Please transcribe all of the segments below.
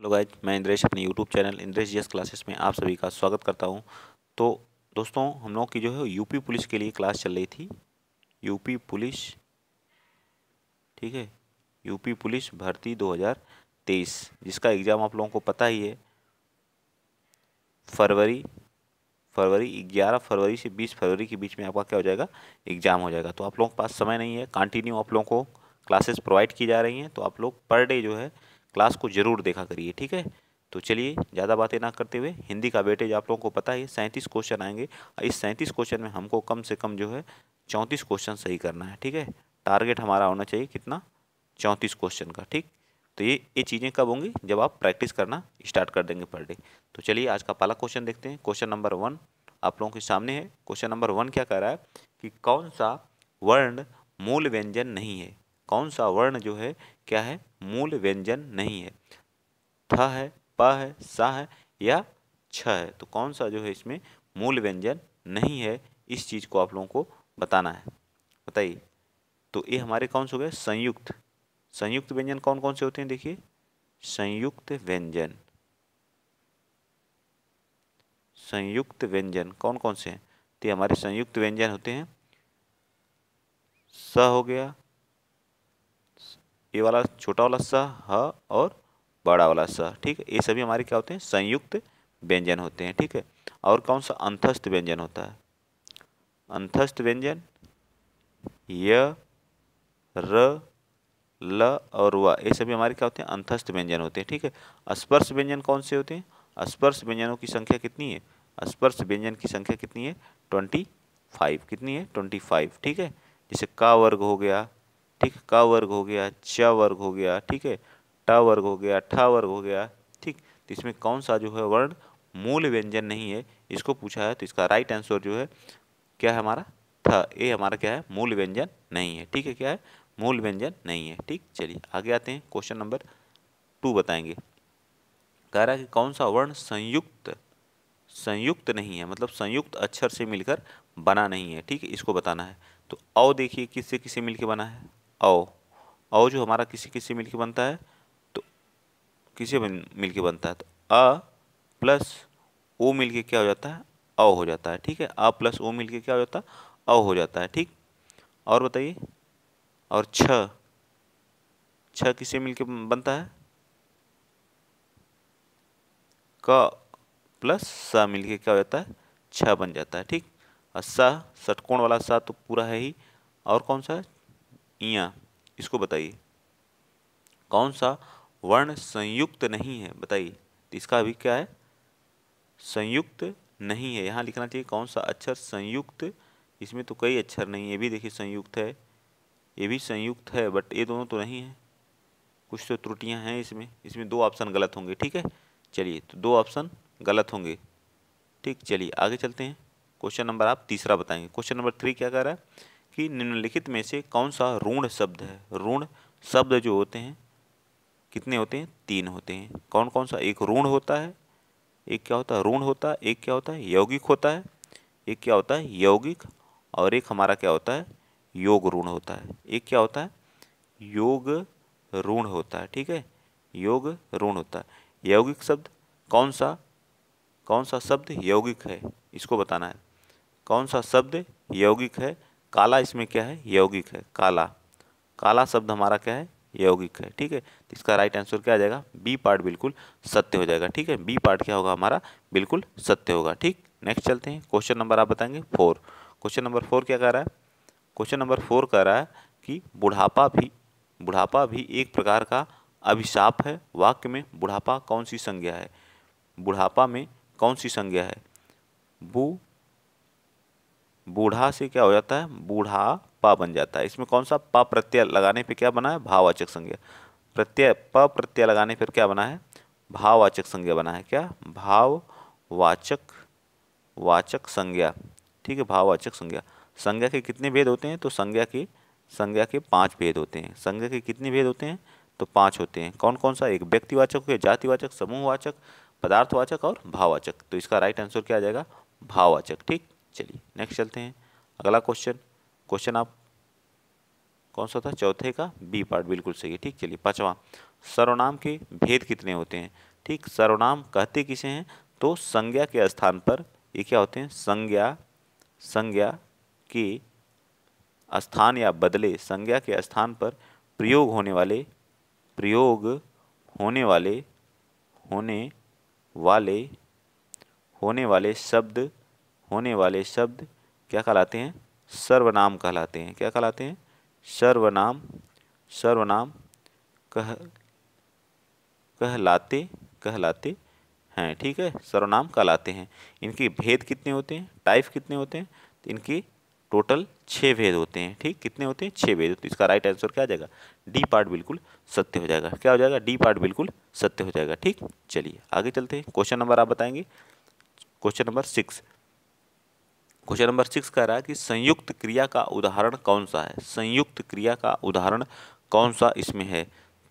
hello guys मैं इंद्रेश अपने YouTube channel Indresh ji classes में आप सभी का स्वागत करता हूं तो दोस्तों हम लोग की जो है यूपी पुलिस के लिए क्लास चल रही थी यूपी पुलिस ठीक है यूपी पुलिस भर्ती 2023 जिसका एग्ज़ाम आप लोगों को पता ही है फरवरी फरवरी ग्यारह फरवरी से बीस फरवरी के बीच में आपका क्या हो जाएगा एग्ज़ाम हो जाएगा तो आप लोगों के पास समय नहीं है कंटिन्यू आप लोगों को क्लासेस प्रोवाइड की जा रही हैं तो आप लोग पर डे जो है क्लास को ज़रूर देखा करिए ठीक है तो चलिए ज़्यादा बातें ना करते हुए हिंदी का वेटेज आप लोगों को पता है सैंतीस क्वेश्चन आएंगे और इस सैंतीस क्वेश्चन में हमको कम से कम जो है चौंतीस क्वेश्चन सही करना है ठीक है टारगेट हमारा होना चाहिए कितना चौंतीस क्वेश्चन का ठीक तो ये ये चीज़ें कब होंगी जब आप प्रैक्टिस करना स्टार्ट कर देंगे पर डे तो चलिए आज का पहला क्वेश्चन देखते हैं क्वेश्चन नंबर वन आप लोगों के सामने है क्वेश्चन नंबर वन क्या कह रहा है कि कौन सा वर्ण मूल व्यंजन नहीं है कौन सा वर्ण जो है क्या है मूल व्यंजन नहीं है थ है प है स है या छ है तो कौन सा जो है इसमें मूल व्यंजन नहीं है इस चीज़ को आप लोगों को बताना है बताइए तो ये हमारे कौन से हो गए संयुक्त संयुक्त व्यंजन कौन कौन से होते हैं देखिए संयुक्त व्यंजन संयुक्त व्यंजन कौन कौन से हैं तो ये हमारे संयुक्त व्यंजन होते हैं स हो गया ये वाला छोटा वाला स ह और बड़ा वाला स ठीक है ये सभी हमारे क्या होते हैं संयुक्त व्यंजन होते हैं ठीक है और कौन सा अंतस्थ व्यंजन होता है अंतस्थ व्यंजन य र ल और व ये सभी हमारे क्या होते हैं अंतस्थ व्यंजन होते हैं ठीक है स्पर्श व्यंजन कौन से होते हैं स्पर्श व्यंजनों की संख्या कितनी है स्पर्श व्यंजन की संख्या कितनी है ट्वेंटी फाइव कितनी है ट्वेंटी फाइव ठीक है जैसे का वर्ग हो गया ठीक का वर्ग हो गया च वर्ग हो गया ठीक है ट वर्ग हो गया ठ वर्ग हो गया ठीक तो इसमें कौन सा जो है वर्ण मूल व्यंजन नहीं है इसको पूछा है तो इसका राइट आंसर जो है क्या है हमारा थ ए हमारा क्या है मूल व्यंजन नहीं है ठीक है क्या है मूल व्यंजन नहीं है ठीक चलिए आगे आते हैं क्वेश्चन नंबर टू बताएंगे कह रहा है कि कौन सा वर्ण संयुक्त संयुक्त नहीं है मतलब संयुक्त अक्षर से मिलकर बना नहीं है ठीक है इसको बताना है तो औ देखिए किससे किसे मिलकर बना है औ आओ जो हमारा किसी किसी मिल के बनता है तो किसी मिल के बनता है तो अ प्लस ओ मिल के क्या हो जाता है अ हो जाता है ठीक है अ प्लस ओ मिल के क्या हो जाता है अ हो जाता है ठीक और बताइए और छ छ किसे मिल के बनता है क प्लस स मिल के क्या हो जाता है छ बन जाता है ठीक और स षटकोण वाला सा तो पूरा है ही और कौन सा है इया इसको बताइए कौन सा वर्ण संयुक्त नहीं है बताइए तो इसका अभी क्या है संयुक्त नहीं है यहाँ लिखना चाहिए कौन सा अक्षर संयुक्त इसमें तो कई अक्षर नहीं है ये भी देखिए संयुक्त है ये भी संयुक्त है बट ये दोनों तो नहीं है कुछ तो त्रुटियां हैं इसमें इसमें दो ऑप्शन गलत होंगे ठीक है चलिए तो दो ऑप्शन गलत होंगे ठीक चलिए आगे चलते हैं क्वेश्चन नंबर आप तीसरा बताएंगे क्वेश्चन नंबर थ्री क्या कह रहा है कि निम्नलिखित में से कौन सा ऋण शब्द है ऋण शब्द जो होते हैं कितने होते हैं तीन होते हैं कौन कौन सा एक ऋण होता है एक क्या होता है ऋण होता है एक क्या होता है यौगिक होता है एक क्या होता है यौगिक और एक हमारा क्या होता है योग ऋण होता है एक क्या होता है योग ऋण होता है ठीक है योग ऋण होता है यौगिक शब्द कौन सा कौन सा शब्द यौगिक है इसको बताना है कौन सा शब्द यौगिक है काला इसमें क्या है यौगिक है काला काला शब्द हमारा क्या है यौगिक है ठीक है तो इसका राइट आंसर क्या आ जाएगा बी पार्ट बिल्कुल सत्य हो जाएगा ठीक है बी पार्ट क्या होगा हमारा बिल्कुल सत्य होगा ठीक नेक्स्ट चलते हैं क्वेश्चन नंबर आप बताएंगे फोर क्वेश्चन नंबर फोर क्या कह रहा है क्वेश्चन नंबर फोर कह रहा है कि बुढ़ापा भी बुढ़ापा भी एक प्रकार का अभिशाप है वाक्य में बुढ़ापा कौन सी संज्ञा है बुढ़ापा में कौन सी संज्ञा है बु बूढ़ा से क्या हो जाता है बूढ़ा पा बन जाता है इसमें कौन सा पा प्रत्यय लगाने पर क्या बना है भाववाचक संज्ञा प्रत्यय प प्रत्यय लगाने पर क्या बना है भाववाचक संज्ञा बना है क्या भाववाचक वाचक संज्ञा ठीक है भाववाचक संज्ञा संज्ञा के कितने भेद होते हैं तो संज्ञा की संज्ञा के पांच भेद होते हैं संज्ञा के कितने भेद होते हैं तो पांच होते हैं कौन कौन सा एक व्यक्तिवाचक हो गया जातिवाचक समूहवाचक पदार्थवाचक और भाववाचक तो इसका राइट आंसर क्या आ जाएगा भाववाचक ठीक चलिए नेक्स्ट चलते हैं अगला क्वेश्चन क्वेश्चन आप कौन सा था चौथे का बी पार्ट बिल्कुल सही है ठीक चलिए पांचवा सर्वनाम के भेद कितने होते हैं ठीक सर्वनाम कहते किसे हैं तो संज्ञा के स्थान पर ये क्या होते हैं संज्ञा संज्ञा के स्थान या बदले संज्ञा के स्थान पर प्रयोग होने वाले प्रयोग होने वाले होने वाले होने वाले शब्द होने वाले शब्द क्या कहलाते हैं सर्वनाम कहलाते हैं क्या कहलाते हैं सर्वनाम सर्वनाम कह कहलाते कहलाते हैं ठीक है सर्वनाम कहलाते हैं इनके भेद कितने होते हैं टाइप कितने होते हैं तो इनके टोटल छः भेद होते हैं ठीक कितने होते हैं छः भेद होते तो इसका राइट आंसर क्या आ जाएगा डी पार्ट बिल्कुल सत्य हो जाएगा क्या हो जाएगा डी पार्ट बिल्कुल सत्य हो जाएगा ठीक चलिए आगे चलते हैं क्वेश्चन नंबर आप बताएंगे question number six question number six कह रहा है कि संयुक्त क्रिया का उदाहरण कौन सा है संयुक्त क्रिया का उदाहरण कौन सा इसमें है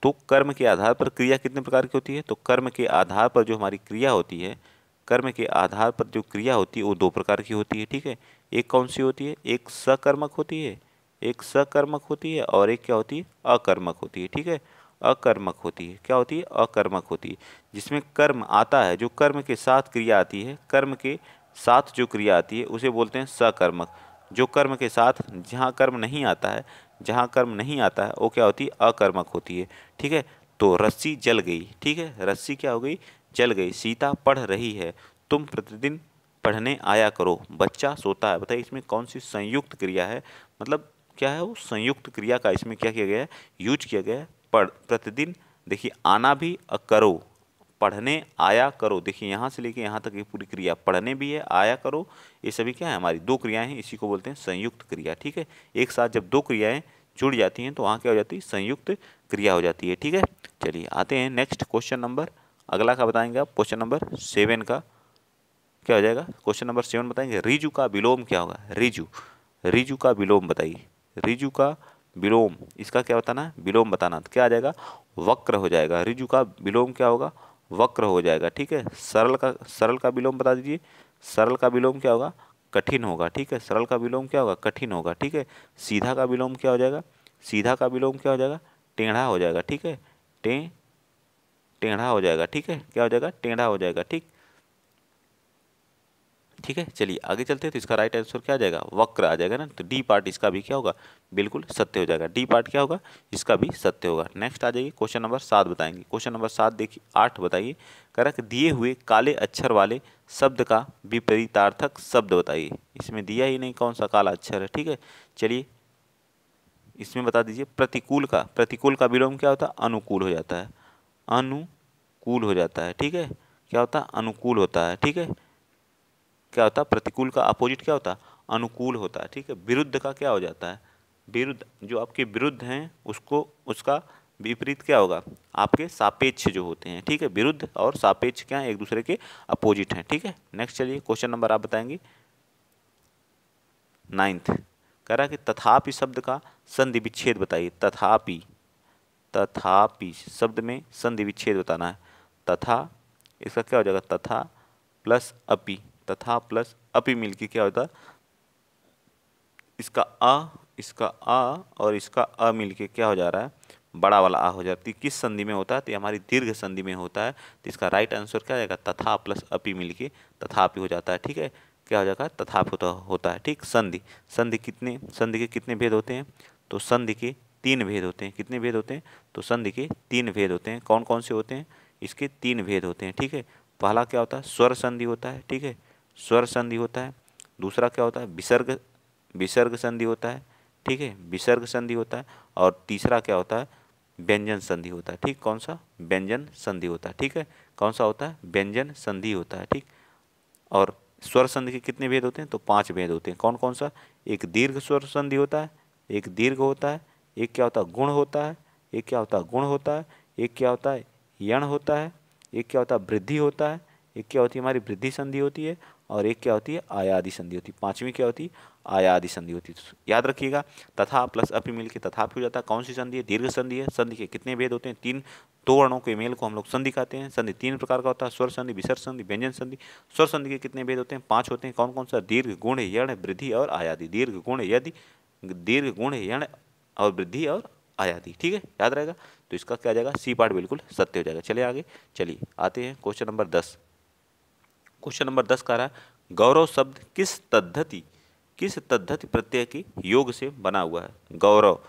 तो कर्म के आधार पर क्रिया कितने प्रकार की होती है तो कर्म के आधार पर जो हमारी क्रिया होती है कर्म के आधार पर जो क्रिया होती है वो दो प्रकार की होती है ठीक है एक कौन सी होती है एक सकर्मक होती है एक सकर्मक होती है और एक क्या होती है अकर्मक होती है ठीक है अकर्मक होती है क्या होती है अकर्मक होती है जिसमें कर्म आता है जो कर्म के साथ क्रिया आती है कर्म के साथ जो क्रिया आती है उसे बोलते हैं सकर्मक जो कर्म के साथ जहाँ कर्म नहीं आता है जहाँ कर्म नहीं आता है वो क्या होती है अकर्मक होती है ठीक है तो रस्सी जल गई ठीक है रस्सी क्या हो गई जल गई सीता पढ़ रही है तुम प्रतिदिन पढ़ने आया करो बच्चा सोता है बताइए इसमें कौन सी संयुक्त क्रिया है मतलब क्या है वो संयुक्त क्रिया का इसमें क्या किया गया है यूज किया गया है पढ़ प्रतिदिन देखिए आना भी करो पढ़ने आया करो देखिए यहाँ से लेके यहाँ तक ये पूरी क्रिया पढ़ने भी है आया करो ये सभी क्या है हमारी दो क्रियाएं हैं इसी को बोलते हैं संयुक्त क्रिया ठीक है एक साथ जब दो क्रियाएं जुड़ जाती हैं तो वहाँ क्या हो जाती है संयुक्त क्रिया हो जाती है ठीक है चलिए आते हैं नेक्स्ट क्वेश्चन नंबर अगला का बताएंगे आप क्वेश्चन नंबर सेवन का क्या हो जाएगा क्वेश्चन नंबर सेवन बताएंगे रिजु का विलोम क्या होगा रिजु रिजु का विलोम बताइए रिजु का विलोम इसका क्या बताना है विलोम बताना तो क्या आ जाएगा वक्र हो जाएगा रिजु का विलोम क्या होगा वक्र हो जाएगा ठीक है सरल का सरल का विलोम बता दीजिए सरल का विलोम क्या होगा कठिन होगा ठीक है सरल का विलोम क्या होगा कठिन होगा ठीक है सीधा का विलोम क्या हो जाएगा सीधा का विलोम क्या हो जाएगा टेढ़ा हो जाएगा ठीक है टे टेढ़ा हो जाएगा ठीक है क्या हो जाएगा टेढ़ा हो जाएगा ठीक ठीक है चलिए आगे चलते हैं तो इसका राइट आंसर क्या आ जाएगा वक्र आ जाएगा ना तो डी पार्ट इसका भी क्या होगा बिल्कुल सत्य हो जाएगा डी पार्ट क्या होगा इसका भी सत्य होगा नेक्स्ट आ जाइए क्वेश्चन नंबर सात बताएंगे क्वेश्चन नंबर सात देखिए आठ बताइए करक दिए हुए काले अक्षर वाले शब्द का विपरीतार्थक शब्द बताइए इसमें दिया ही नहीं कौन सा काला अक्षर है ठीक है चलिए इसमें बता दीजिए प्रतिकूल का प्रतिकूल का विलोम क्या होता है अनुकूल हो जाता है अनुकूल हो जाता है ठीक है क्या होता है अनुकूल होता है ठीक है क्या होता है प्रतिकूल का अपोजिट क्या होता है अनुकूल होता है ठीक है विरुद्ध का क्या हो जाता है विरुद्ध जो आपके विरुद्ध हैं उसको उसका विपरीत क्या होगा आपके सापेक्ष जो होते हैं ठीक है विरुद्ध और सापेक्ष क्या है एक दूसरे के अपोजिट हैं ठीक है नेक्स्ट चलिए क्वेश्चन नंबर आप बताएंगे नाइन्थ कह रहा है कि तथापि शब्द का संधि विच्छेद बताइए तथापि तथापि शब्द में संधि विच्छेद बताना है तथा इसका क्या हो जाएगा तथा प्लस अपी तथा प्लस अपी मिल क्या होता इसका अ इसका आ और इसका अ मिल के क्या हो जा रहा है बड़ा वाला आ हो जाती है तो किस संधि में होता है तो हमारी दीर्घ संधि में होता है तो इसका राइट आंसर क्या जाएगा तथा प्लस अपी मिल के तथापि हो जाता है ठीक है क्या हो जाएगा तथाप होता तो होता है ठीक संधि संधि कितने संधि के कितने भेद होते हैं तो संधि के तीन भेद होते हैं कितने भेद होते हैं तो संधि के तीन भेद होते हैं कौन कौन से होते हैं इसके तीन भेद होते हैं ठीक है पहला क्या होता है स्वर संधि होता है ठीक है स्वर संधि होता है दूसरा क्या होता है विसर्ग विसर्ग संधि होता है ठीक है विसर्ग संधि होता है और तीसरा क्या होता है व्यंजन संधि होता है ठीक कौन सा व्यंजन संधि होता है ठीक है कौन सा होता है व्यंजन संधि होता है ठीक और स्वर संधि के कितने भेद होते हैं तो पांच भेद होते हैं कौन कौन सा एक दीर्घ स्वर संधि होता है एक दीर्घ होता है एक क्या होता है गुण होता है एक क्या होता है गुण होता है एक क्या होता है यण होता है एक क्या होता है वृद्धि होता है एक क्या होती है हमारी वृद्धि संधि होती है और एक क्या होती है आयादि संधि होती है पाँचवीं क्या होती है आयादि संधि होती है तो याद रखिएगा तथा प्लस अपी मिल के तथा हो जाता है कौन सी संधि है दीर्घ संधि है संधि के कितने भेद होते हैं तीन दो वर्णों के मेल को हम लोग संधि कहते हैं संधि तीन प्रकार का होता है स्वर संधि विसर्ग संधि व्यंजन संधि स्वर संधि के कितने भेद होते हैं पाँच होते हैं कौन कौन सा दीर्घ गुण यण वृद्धि और आयादि दीर्घ गुण यदि दीर्घ गुण यण और वृद्धि और आयादि ठीक है याद रहेगा तो इसका क्या जाएगा सी पार्ट बिल्कुल सत्य हो जाएगा चले आगे चलिए आते हैं क्वेश्चन नंबर दस क्वेश्चन नंबर दस का रहा है गौरव शब्द किस तद्धति किस तद्धति प्रत्यय के योग से बना हुआ है गौरव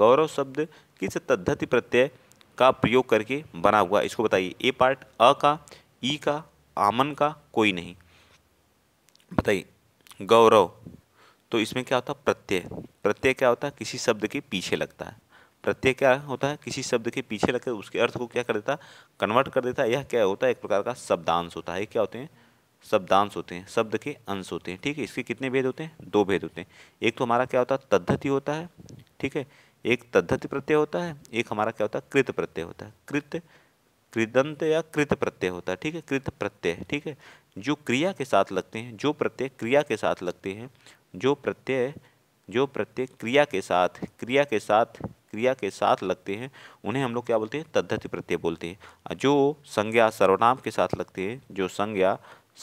गौरव शब्द किस तद्धति प्रत्यय का प्रयोग करके बना हुआ इसको बताइए ए पार्ट अ का ई का आमन का कोई नहीं बताइए गौरव तो इसमें क्या होता है प्रत्यय प्रत्यय क्या होता है किसी शब्द के पीछे लगता है प्रत्यय क्या होता है किसी शब्द के पीछे लगकर उसके अर्थ को क्या कर देता कन्वर्ट कर देता है यह क्या होता है एक प्रकार का शब्दांश होता है क्या होते हैं शब्दांश होते हैं शब्द के अंश होते हैं ठीक है इसके कितने भेद होते हैं दो भेद होते हैं एक तो हमारा क्या होता है तद्धति होता है ठीक है एक तद्धति प्रत्यय होता है एक हमारा क्या होता है कृत प्रत्यय होता है कृत कृदंत या कृत प्रत्यय होता है ठीक है कृत प्रत्यय ठीक है जो क्रिया के साथ लगते हैं जो प्रत्यय क्रिया के साथ लगते हैं जो प्रत्यय जो प्रत्यय क्रिया के साथ क्रिया के साथ क्रिया के साथ लगते हैं उन्हें हम लोग क्या बोलते हैं तद्धति प्रत्यय बोलते हैं जो संज्ञा सर्वनाम के साथ लगते हैं जो संज्ञा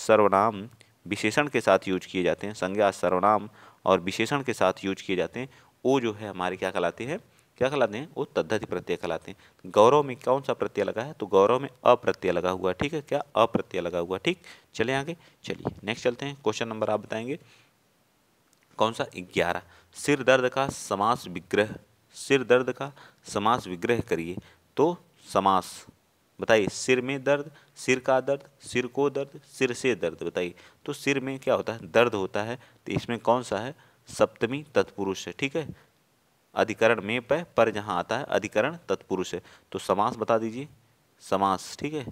सर्वनाम विशेषण के साथ यूज किए जाते हैं संज्ञा सर्वनाम और विशेषण के साथ यूज किए जाते हैं वो जो है हमारे क्या कहलाते हैं क्या कहलाते हैं वो तद्धति प्रत्यय कहलाते हैं गौरव में कौन सा प्रत्यय लगा है तो गौरव में अप्रत्यय लगा हुआ है ठीक है क्या अप्रत्यय लगा हुआ ठीक चले आगे चलिए नेक्स्ट चलते हैं क्वेश्चन नंबर आप बताएंगे कौन सा ग्यारह सिर दर्द का समास विग्रह सिर दर्द का समास विग्रह करिए तो समास बताइए सिर में दर्द सिर का दर्द सिर को दर्द सिर से दर्द बताइए तो सिर में क्या होता है दर्द होता है तो इसमें कौन सा है सप्तमी तत्पुरुष है ठीक है अधिकरण में पे पर जहाँ आता है अधिकरण तत्पुरुष है तो समास बता दीजिए समास ठीक है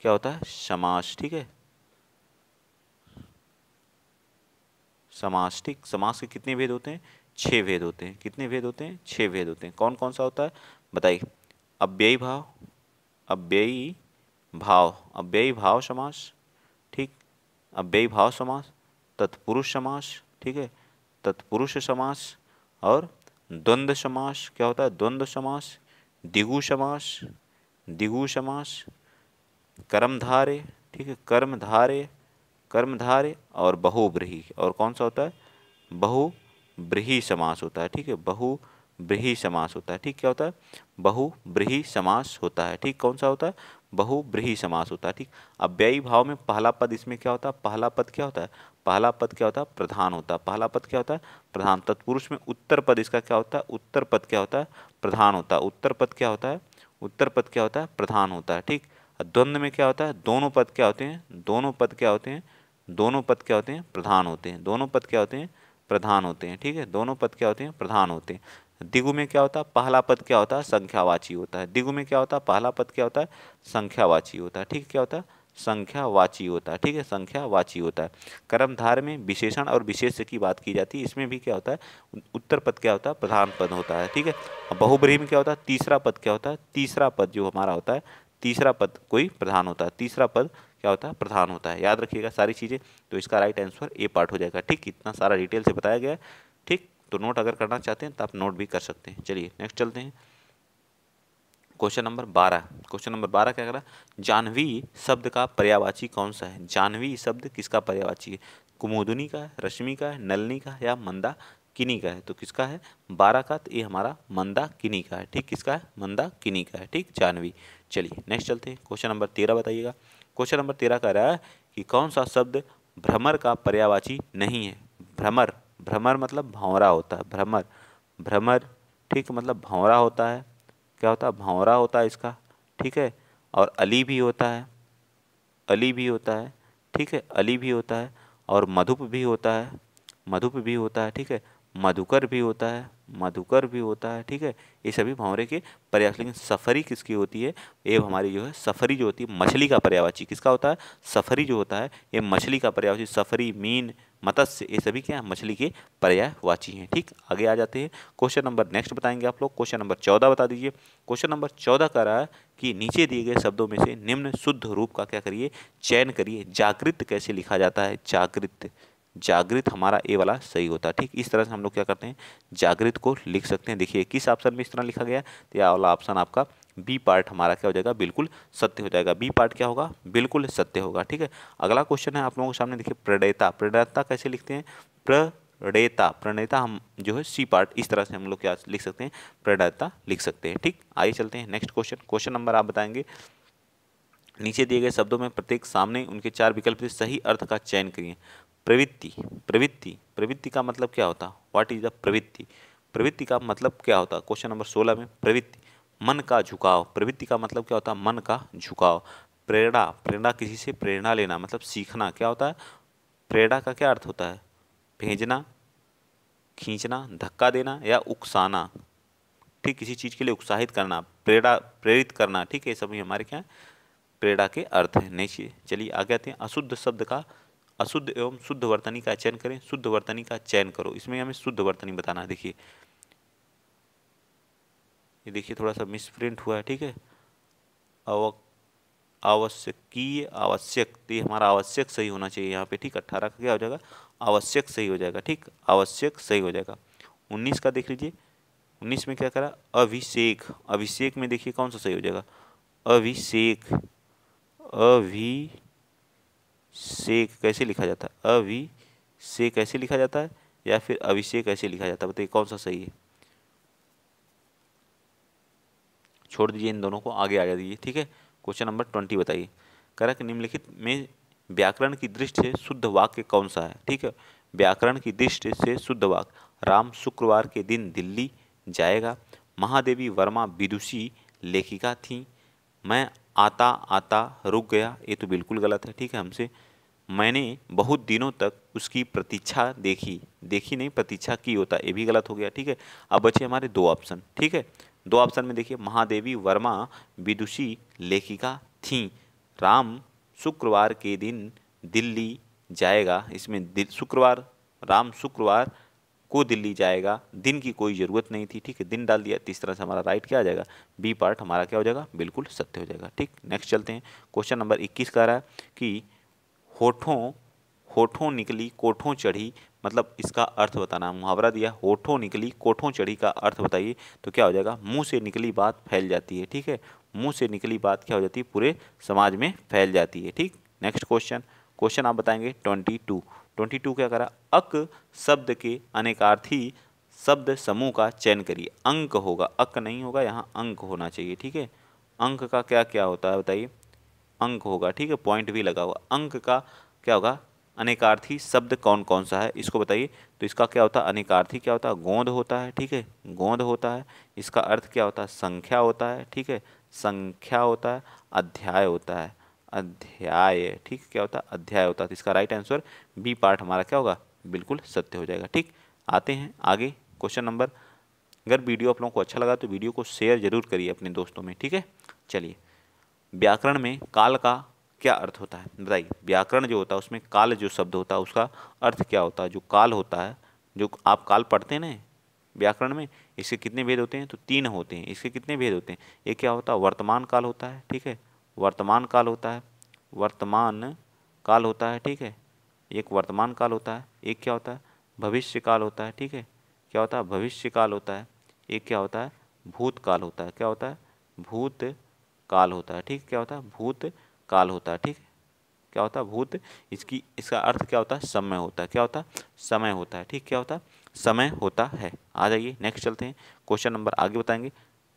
क्या होता है समास ठीक है समास ठीक समास के कितने भेद होते हैं छः भेद होते हैं कितने भेद होते हैं छः भेद होते हैं कौन कौन सा होता है बताइए अव्ययी भाव अव्ययी भाव अव्ययी भाव समास ठीक अव्ययी भाव समास तत्पुरुष समास ठीक है तत्पुरुष समास और द्वंद्व समास क्या होता है द्वंद्व समास दिगु समास दिगु समास कर्मधारे ठीक है कर्मधारे कर्मधारे और बहुब्रही और कौन सा होता है बहुब्रही समास होता है ठीक है बहु ब्रीही समास होता है ठीक क्या होता है बहुब्रीही समास होता है ठीक कौन सा होता है बहुब्रीही समास होता है ठीक अव्ययी भाव में पहला पद इसमें क्या होता है पहला पद क्या होता है पहला पद क्या होता है प्रधान होता है पहला पद क्या होता है प्रधान तत्पुरुष में उत्तर पद इसका क्या होता है उत्तर पद क्या होता है प्रधान होता है उत्तर पद क्या होता है उत्तर पद क्या होता है प्रधान होता है ठीक द्वंद्व में क्या होता है दोनों पद क्या होते हैं दोनों पद क्या होते हैं दोनों पद क्या होते हैं प्रधान होते हैं दोनों पद क्या होते हैं प्रधान होते हैं ठीक है दोनों पद क्या होते हैं प्रधान होते हैं दिगु में क्या होता है पहला पद क्या होता है संख्यावाची होता है दिगु में क्या होता है पहला पद क्या होता है संख्यावाची होता है ठीक क्या होता है संख्यावाची होता है ठीक है संख्यावाची होता है कर्मधार में विशेषण और विशेष की बात की जाती है इसमें भी क्या होता है उत्तर पद क्या होता है प्रधान पद होता है ठीक है बहुब्रीह में क्या होता है तीसरा पद क्या होता है तीसरा पद जो हमारा होता है तीसरा पद कोई प्रधान होता है तीसरा पद क्या होता है प्रधान होता है याद रखिएगा सारी चीज़ें तो इसका राइट आंसर ए पार्ट हो जाएगा ठीक इतना सारा डिटेल से बताया गया है तो नोट अगर करना चाहते हैं तो आप नोट भी कर सकते हैं चलिए नेक्स्ट चलते हैं क्वेश्चन नंबर बारह क्वेश्चन नंबर बारह क्या करा जाह्नवी शब्द का पर्यावाची कौन सा है जाह्नवी शब्द किसका पर्यावाची है कुमुदनी का है रश्मि का है नलनी का है या मंदा किनी का है तो किसका है बारह का तो ये हमारा मंदा किनी का है ठीक किसका है मंदा किनी का है ठीक जाह्नवी चलिए नेक्स्ट चलते हैं क्वेश्चन नंबर तेरह बताइएगा क्वेश्चन नंबर तेरह कह रहा है कि कौन सा शब्द भ्रमर का पर्यावाची नहीं है भ्रमर भ्रमर मतलब भौरा होता है भ्रमर भ्रमर ठीक मतलब भौरा होता है क्या होता है भौरा होता है इसका ठीक है और अली भी होता है अली भी होता है ठीक है अली भी होता है और मधुप भी होता है मधुप भी होता है ठीक है मधुकर भी होता है मधुकर भी होता है ठीक है ये सभी भंवरे के पर्यावरण लेकिन सफरी किसकी होती है ये हमारी जो है सफरी जो होती है मछली का पर्यावाची किसका होता है सफरी जो होता है ये मछली का पर्यावाची सफरी मीन मत्स्य ये सभी क्या मछली के पर्यायवाची हैं ठीक आगे आ जाते हैं क्वेश्चन नंबर नेक्स्ट बताएंगे आप लोग क्वेश्चन नंबर चौदह बता दीजिए क्वेश्चन नंबर चौदह कह रहा है कि नीचे दिए गए शब्दों में से निम्न शुद्ध रूप का क्या करिए चयन करिए जागृत कैसे लिखा जाता है जागृत जागृत हमारा ए वाला सही होता है ठीक इस तरह से हम लोग क्या करते हैं जागृत को लिख सकते हैं देखिए किस ऑप्शन में इस तरह लिखा गया तो यह वाला ऑप्शन आपका बी पार्ट हमारा क्या हो जाएगा बिल्कुल सत्य हो जाएगा बी पार्ट क्या होगा बिल्कुल सत्य होगा ठीक है अगला क्वेश्चन है आप लोगों के सामने देखिए प्रणेता प्रणेता कैसे लिखते हैं प्र प्रणेता प्रणेता हम जो है सी पार्ट इस तरह से हम लोग क्या लिख सकते हैं प्रणेता लिख सकते हैं ठीक आइए चलते हैं नेक्स्ट क्वेश्चन क्वेश्चन नंबर आप बताएंगे नीचे दिए गए शब्दों में प्रत्येक सामने उनके चार विकल्प से सही अर्थ का चयन करिए प्रवृत्ति प्रवृत्ति प्रवृत्ति का मतलब क्या होता व्हाट इज द प्रवृत्ति प्रवृत्ति का मतलब क्या होता क्वेश्चन नंबर सोलह में प्रवृत्ति मन का झुकाव प्रवृत्ति का मतलब क्या होता है मन का झुकाव प्रेरणा प्रेरणा किसी से प्रेरणा लेना मतलब सीखना क्या होता है प्रेरणा का क्या अर्थ होता है भेजना खींचना धक्का देना या उकसाना ठीक किसी चीज़ के लिए उत्साहित करना प्रेरणा प्रेरित करना ठीक है ये सभी हमारे क्या है प्रेरणा के अर्थ हैं नीचे चलिए आगे आते हैं अशुद्ध शब्द का अशुद्ध एवं शुद्ध वर्तनी का चयन करें शुद्ध वर्तनी का चयन करो इसमें हमें शुद्ध वर्तनी बताना देखिए ये देखिए थोड़ा सा मिसप्रिंट हुआ है ठीक है अव आवश्यकीय आवश्यक ये हमारा आवश्यक सही होना चाहिए यहाँ पे ठीक अट्ठारह का क्या हो जाएगा आवश्यक सही हो जाएगा ठीक आवश्यक सही हो जाएगा उन्नीस का देख लीजिए उन्नीस में क्या करा अभिषेक अभिषेक में देखिए कौन सा सही हो जाएगा अभिषेक अभिषेक कैसे लिखा जाता है अभिषेक कैसे लिखा जाता है या फिर अभिषेक कैसे लिखा जाता है बताइए कौन सा सही है छोड़ दीजिए इन दोनों को आगे आ दीजिए ठीक है क्वेश्चन नंबर ट्वेंटी बताइए करक निम्नलिखित में व्याकरण की दृष्टि से शुद्ध वाक्य कौन सा है ठीक है व्याकरण की दृष्टि से शुद्ध वाक्य राम शुक्रवार के दिन दिल्ली जाएगा महादेवी वर्मा विदुषी लेखिका थी मैं आता आता रुक गया ये तो बिल्कुल गलत है ठीक है हमसे मैंने बहुत दिनों तक उसकी प्रतीक्षा देखी देखी नहीं प्रतीक्षा की होता ये भी गलत हो गया ठीक है अब बचे हमारे दो ऑप्शन ठीक है दो ऑप्शन में देखिए महादेवी वर्मा विदुषी लेखिका थी राम शुक्रवार के दिन दिल्ली जाएगा इसमें शुक्रवार राम शुक्रवार को दिल्ली जाएगा दिन की कोई ज़रूरत नहीं थी ठीक है दिन डाल दिया इस तरह से हमारा राइट क्या आ जाएगा बी पार्ट हमारा क्या हो जाएगा बिल्कुल सत्य हो जाएगा ठीक नेक्स्ट चलते हैं क्वेश्चन नंबर इक्कीस का रहा है कि होठों होठों निकली कोठों चढ़ी मतलब इसका अर्थ बताना मुहावरा दिया होठों निकली कोठों चढ़ी का अर्थ बताइए तो क्या हो जाएगा मुंह से निकली बात फैल जाती है ठीक है मुंह से निकली बात क्या हो जाती है पूरे समाज में फैल जाती है ठीक नेक्स्ट क्वेश्चन क्वेश्चन आप बताएंगे ट्वेंटी टू ट्वेंटी टू क्या करा अक शब्द के अनेकार्थी शब्द समूह का चयन करिए अंक होगा अक नहीं होगा यहाँ अंक होना चाहिए ठीक है अंक का क्या क्या होता है बताइए अंक होगा ठीक है पॉइंट भी लगा हुआ अंक का क्या होगा अनेकार्थी शब्द कौन कौन सा है इसको बताइए तो इसका क्या होता है अनेकार्थी क्या होता है गोंद होता है ठीक है गोंद होता है इसका अर्थ क्या होता है संख्या होता है ठीक है संख्या होता है अध्याय होता है अध्याय ठीक क्या होता है अध्याय होता है तो इसका राइट आंसर बी पार्ट हमारा क्या होगा बिल्कुल सत्य हो जाएगा ठीक आते हैं आगे क्वेश्चन नंबर अगर वीडियो आप लोगों को अच्छा लगा तो वीडियो को शेयर जरूर करिए अपने दोस्तों में ठीक है चलिए व्याकरण में काल का क्या अर्थ होता है बताइए व्याकरण जो होता है उसमें काल जो शब्द होता है उसका अर्थ क्या होता है जो काल होता है जो आप काल पढ़ते ना व्याकरण में इसके कितने भेद होते हैं तो तीन होते हैं इसके कितने भेद होते हैं ये क्या होता है वर्तमान काल होता है ठीक है वर्तमान काल होता है वर्तमान काल होता है ठीक है एक वर्तमान काल होता है एक क्या होता है भविष्य काल होता है ठीक है क्या होता है भविष्य काल होता है एक क्या होता है भूतकाल होता है क्या होता है भूत काल होता है ठीक क्या होता है भूत काल होता है ठीक क्या होता है भूत इसकी इसका अर्थ क्या होता है समय होता है क्या होता है समय होता है ठीक क्या होता है समय होता है आ जाइए नेक्स्ट चलते हैं क्वेश्चन नंबर आगे बताएंगे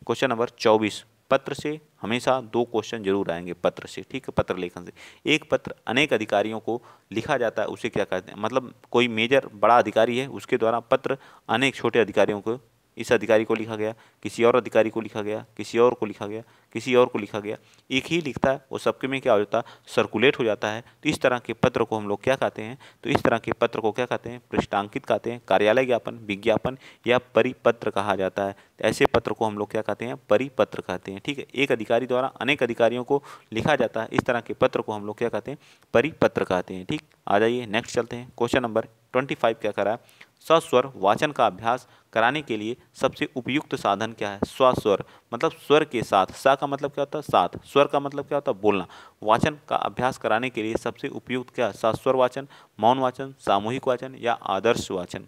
क्वेश्चन नंबर चौबीस पत्र से हमेशा दो क्वेश्चन जरूर आएंगे पत्र से ठीक है पत्र लेखन से एक पत्र अनेक अधिकारियों को लिखा जाता है उसे क्या कहते हैं मतलब कोई मेजर बड़ा अधिकारी है उसके द्वारा पत्र अनेक छोटे अधिकारियों को इस अधिकारी को लिखा गया किसी और अधिकारी को लिखा गया किसी और को लिखा गया किसी और को लिखा गया एक ही लिखता है वो सबके में क्या हो जाता है सर्कुलेट हो जाता है तो इस तरह के पत्र को हम लोग क्या कहते हैं तो इस तरह के पत्र को क्या कहते हैं पृष्ठांकित कहते हैं कार्यालय ज्ञापन विज्ञापन या परिपत्र कहा जाता है तो ऐसे पत्र को हम लोग क्या कहते हैं परिपत्र कहते हैं ठीक है एक अधिकारी द्वारा अनेक अधिकारियों को लिखा जाता है इस तरह के पत्र को हम लोग क्या कहते हैं परिपत्र कहते हैं ठीक आ जाइए नेक्स्ट चलते हैं क्वेश्चन नंबर ट्वेंटी फाइव क्या करा है सस्वर वाचन का अभ्यास कराने के लिए सबसे उपयुक्त साधन क्या है स्वस्वर मतलब स्वर के साथ सा का मतलब क्या होता है साथ स्वर का मतलब क्या होता है बोलना वाचन का अभ्यास कराने के लिए सबसे उपयुक्त क्या है सस्वर वाचन मौन वाचन सामूहिक वाचन या आदर्श वाचन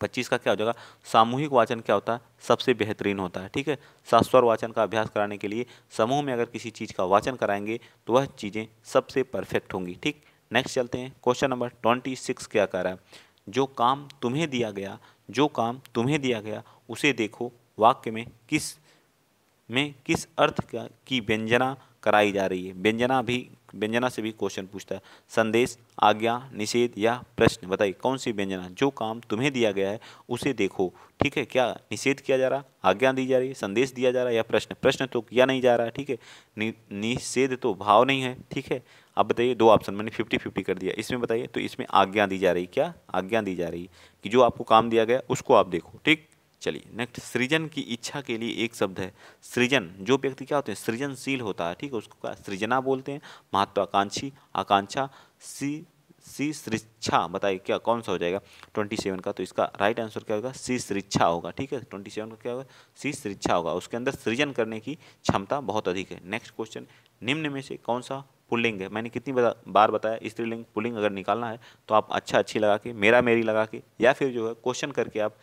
पच्चीस का क्या हो जाएगा सामूहिक वाचन क्या होता है सबसे बेहतरीन होता है ठीक है सस्वर वाचन का अभ्यास कराने के लिए समूह में अगर किसी चीज़ का वाचन कराएंगे तो वह चीज़ें सबसे परफेक्ट होंगी ठीक नेक्स्ट चलते हैं क्वेश्चन नंबर ट्वेंटी सिक्स क्या कर रहा है जो काम तुम्हें दिया गया जो काम तुम्हें दिया गया उसे देखो वाक्य में किस में किस अर्थ का की व्यंजना कराई जा रही है व्यंजना भी व्यंजना से भी क्वेश्चन पूछता है संदेश आज्ञा निषेध या प्रश्न बताइए कौन सी व्यंजना जो काम तुम्हें दिया गया है उसे देखो ठीक है क्या निषेध किया जा रहा आज्ञा दी जा रही है संदेश दिया जा रहा है या प्रश्न प्रश्न तो किया नहीं जा रहा है ठीक है निषेध तो भाव नहीं है ठीक है अब बताइए दो ऑप्शन मैंने फिफ्टी फिफ्टी कर दिया इसमें बताइए तो इसमें आज्ञा दी जा रही क्या आज्ञा दी जा रही कि जो आपको काम दिया गया उसको आप देखो ठीक चलिए नेक्स्ट सृजन की इच्छा के लिए एक शब्द है सृजन जो व्यक्ति क्या होते हैं सृजनशील होता है ठीक है उसको क्या सृजना बोलते हैं महत्वाकांक्षी आकांक्षा सी सी सृक्षा बताइए क्या कौन सा हो जाएगा ट्वेंटी सेवन का तो इसका राइट आंसर क्या होगा सी सृक्षा होगा ठीक है ट्वेंटी सेवन का क्या होगा सी सृक्षा होगा उसके अंदर सृजन करने की क्षमता बहुत अधिक है नेक्स्ट क्वेश्चन निम्न में से कौन सा पुल्लिंग है मैंने कितनी बता, बार बताया स्त्रीलिंग पुल्लिंग अगर निकालना है तो आप अच्छा अच्छी लगा के मेरा मेरी लगा के या फिर जो है क्वेश्चन करके आप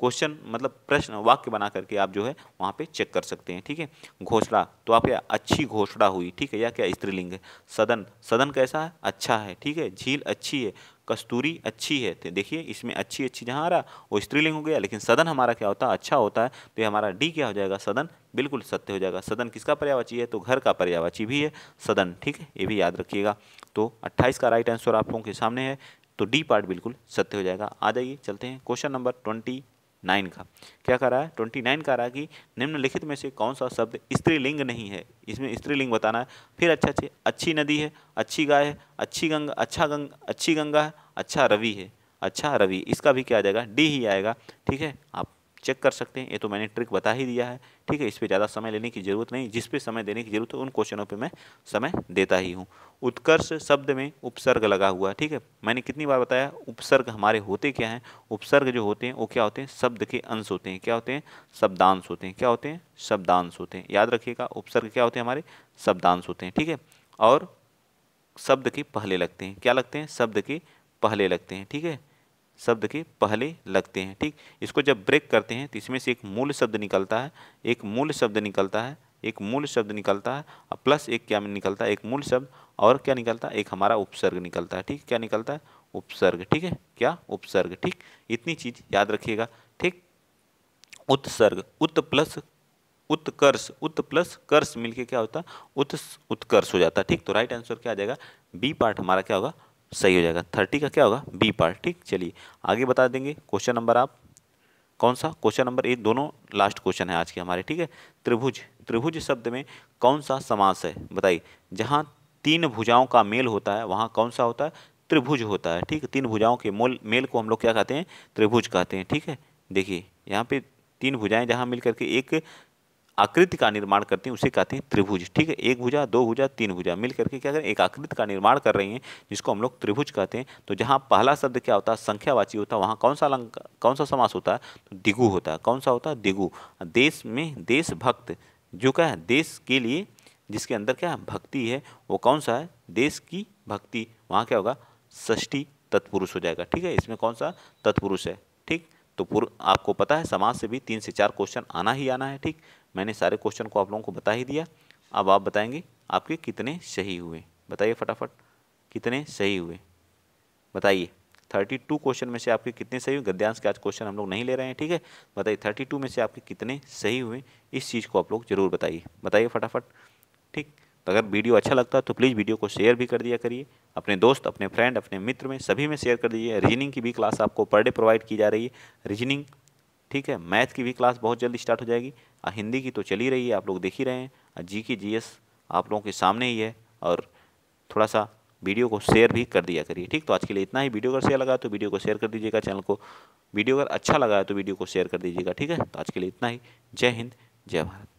क्वेश्चन मतलब प्रश्न वाक्य बना करके आप जो है वहाँ पे चेक कर सकते हैं ठीक है घोषणा तो आप क्या अच्छी घोषणा हुई ठीक है या क्या स्त्रीलिंग है सदन सदन कैसा है अच्छा है ठीक है झील अच्छी है कस्तूरी अच्छी है तो देखिए इसमें अच्छी अच्छी जहाँ आ रहा वो स्त्रीलिंग हो गया लेकिन सदन हमारा क्या होता है अच्छा होता है तो ये हमारा डी क्या हो जाएगा सदन बिल्कुल सत्य हो जाएगा सदन किसका पर्यावाची है तो घर का पर्यावाची भी है सदन ठीक है ये भी याद रखिएगा तो अट्ठाईस का राइट आंसर आप लोगों के सामने है तो डी पार्ट बिल्कुल सत्य हो जाएगा आ जाइए चलते हैं क्वेश्चन नंबर ट्वेंटी नाइन का क्या कह रहा है ट्वेंटी नाइन का रहा है कि निम्नलिखित में से कौन सा शब्द स्त्रीलिंग नहीं है इसमें स्त्रीलिंग बताना है फिर अच्छा अच्छे अच्छी नदी है अच्छी गाय है अच्छी गंगा अच्छा गंग अच्छी गंगा है अच्छा रवि है अच्छा रवि इसका भी क्या आ जाएगा डी ही आएगा ठीक है आप चेक कर सकते हैं ये तो मैंने ट्रिक बता ही दिया है ठीक है इस पर ज़्यादा समय लेने की ज़रूरत नहीं जिस पे समय देने की ज़रूरत है उन क्वेश्चनों पे मैं समय देता ही हूँ उत्कर्ष शब्द में उपसर्ग लगा हुआ है ठीक है मैंने कितनी बार बताया उपसर्ग हमारे होते क्या हैं उपसर्ग जो होते हैं वो क्या होते हैं शब्द के अंश होते हैं क्या होते हैं शब्दांश होते हैं क्या होते हैं शब्दांश होते हैं याद रखिएगा उपसर्ग क्या होते हैं हमारे शब्दांश होते हैं ठीक है और शब्द के पहले लगते हैं क्या लगते हैं शब्द के पहले लगते हैं ठीक है शब्द के पहले लगते हैं ठीक इसको जब ब्रेक करते हैं तो इसमें से एक मूल शब्द निकलता है एक मूल शब्द निकलता है एक मूल शब्द निकलता है और प्लस एक क्या निकलता है एक मूल शब्द और क्या निकलता है एक हमारा उपसर्ग निकलता है ठीक क्या निकलता है उपसर्ग ठीक है क्या उपसर्ग ठीक इतनी चीज़ याद रखिएगा ठीक उत्सर्ग उत प्लस उत्कर्ष उत प्लस कर्ष मिलके क्या होता है उत उत्कर्ष हो जाता है ठीक तो राइट आंसर क्या आ जाएगा बी पार्ट हमारा क्या होगा सही हो जाएगा थर्टी का क्या होगा बी पार्ट ठीक चलिए आगे बता देंगे क्वेश्चन नंबर आप कौन सा क्वेश्चन नंबर एक दोनों लास्ट क्वेश्चन है आज के हमारे ठीक है त्रिभुज त्रिभुज शब्द में कौन सा समास है बताइए जहाँ तीन भुजाओं का मेल होता है वहाँ कौन सा होता है त्रिभुज होता है ठीक है तीन भुजाओं के मोल मेल को हम लोग क्या कहते हैं त्रिभुज कहते हैं ठीक है देखिए यहाँ पे तीन भुजाएं जहाँ मिल करके एक आकृति का निर्माण करती हैं उसे कहते हैं त्रिभुज ठीक है एक भुजा दो भुजा तीन भुजा मिल करके क्या करें एक आकृति का निर्माण कर रही हैं जिसको हम लोग त्रिभुज कहते हैं तो जहाँ पहला शब्द क्या होता है संख्यावाची होता है वहाँ कौन सा कौन सा समास होता है तो दिगु होता है कौन सा होता है दिगु देश में देशभक्त जो क्या है देश के लिए जिसके अंदर क्या है भक्ति है वो कौन सा है देश की भक्ति वहाँ क्या होगा षष्ठी तत्पुरुष हो जाएगा ठीक है इसमें कौन सा तत्पुरुष है ठीक तो पूर्व आपको पता है समाज से भी तीन से चार क्वेश्चन आना ही आना है ठीक मैंने सारे क्वेश्चन को आप लोगों को बता ही दिया अब आप बताएंगे आपके कितने सही हुए बताइए फटाफट कितने सही हुए बताइए थर्टी टू क्वेश्चन में से आपके कितने सही हुए गद्यांश के आज क्वेश्चन हम लोग नहीं ले रहे हैं ठीक है बताइए थर्टी टू में से आपके कितने सही हुए इस चीज़ को आप लोग जरूर बताइए बताइए फटाफट ठीक तो अगर वीडियो अच्छा लगता है तो प्लीज़ वीडियो को शेयर भी कर दिया करिए अपने दोस्त अपने फ्रेंड अपने मित्र में सभी में शेयर कर दीजिए रीजनिंग की भी क्लास आपको पर डे प्रोवाइड की जा रही है रीजनिंग ठीक है मैथ की भी क्लास बहुत जल्दी स्टार्ट हो जाएगी हिंदी की तो चली रही है आप लोग देख ही रहे हैं जी की जी आप लोगों के सामने ही है और थोड़ा सा वीडियो को शेयर भी कर दिया करिए ठीक तो आज के लिए इतना ही वीडियो अगर शेयर लगा तो वीडियो को शेयर कर दीजिएगा चैनल को वीडियो अगर अच्छा लगा तो वीडियो को शेयर कर दीजिएगा ठीक है तो आज के लिए इतना ही जय हिंद जय भारत